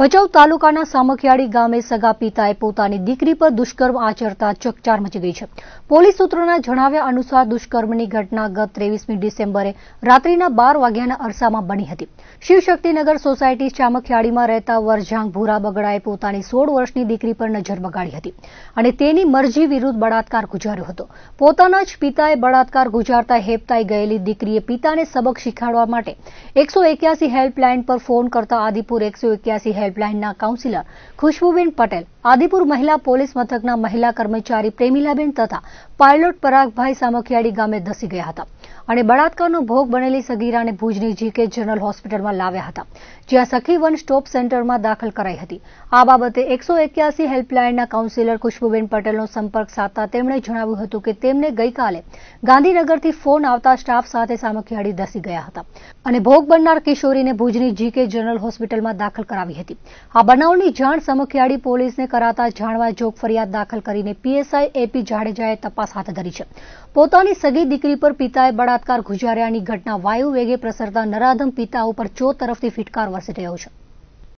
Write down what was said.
ભચાઉ તાલુકાના સામખિયાળી ગામે સગા પિતાએ પોતાની દીકરી પર દુષ્કર્મ આચરતા ચકચાર મચી ગઈ છે પોલીસ સૂત્રોના જણાવ્યા અનુસાર દુષ્કર્મની ઘટના ગત ત્રેવીસમી ડિસેમ્બરે રાત્રિના બાર વાગ્યાના અરસામાં બની હતી શિવશક્તિનગર સોસાયટી સામખિયાળીમાં રહેતા વરઝાંગ ભૂરા બગડાએ પોતાની સોળ વર્ષની દીકરી પર નજર બગાડી હતી અને તેની મરજી વિરુદ્ધ બળાત્કાર ગુજાર્યો હતો પોતાના જ પિતાએ બળાત્કાર ગુજારતા હેપતાઈ ગયેલી દીકરીએ પિતાને સબક શીખવાડવા માટે એકસો હેલ્પલાઇન પર ફોન કરતા આદિપુર એકસો એક્યાસી ગાઈડલાઇનના કાઉન્સિલર ખુશ્બુબેન પટેલ આદિપુર મહિલા પોલીસ મથકના મહિલા કર્મચારી પ્રેમીલાબેન તથા પાયલોટ પરાગભાઈ સામખિયાળી ગામે ધસી ગયા હતા અને બળાત્કારનો ભોગ બનેલી સગીરાને ભુજની જીકે જનરલ હોસ્પિટલમાં લાવ્યા હતા જ્યાં સખી વન સ્ટોપ સેન્ટરમાં દાખલ કરાઈ હતી આ બાબતે એકસો એક્યાસી હેલ્પલાઇનના કાઉન્સિલર ખુશ્બુબેન પટેલનો સંપર્ક સાધતા તેમણે જણાવ્યું હતું કે તેમને ગઈકાલે ગાંધીનગરથી ફોન આવતા સ્ટાફ સાથે સામખિયાળી ધસી ગયા હતા અને ભોગ બનનાર કિશોરીને ભુજની જીકે જનરલ હોસ્પિટલમાં દાખલ કરાવી હતી આ બનાવની જાણ સામખિયાળી પોલીસને કરાતા જાણવા જોગ ફરિયાદ દાખલ કરીને પીએસઆઈ એપી જાડેજાએ તપાસ હાથ ધરી છે પોતાની સગી દીકરી પર પિતાએ બળા બળાત્કાર ગુજાર્યાની ઘટના વાયુ વેગે પ્રસરતા નરાધમ પિતા ઉપર ચો તરફથી ફિટકાર વરસી રહ્યો છે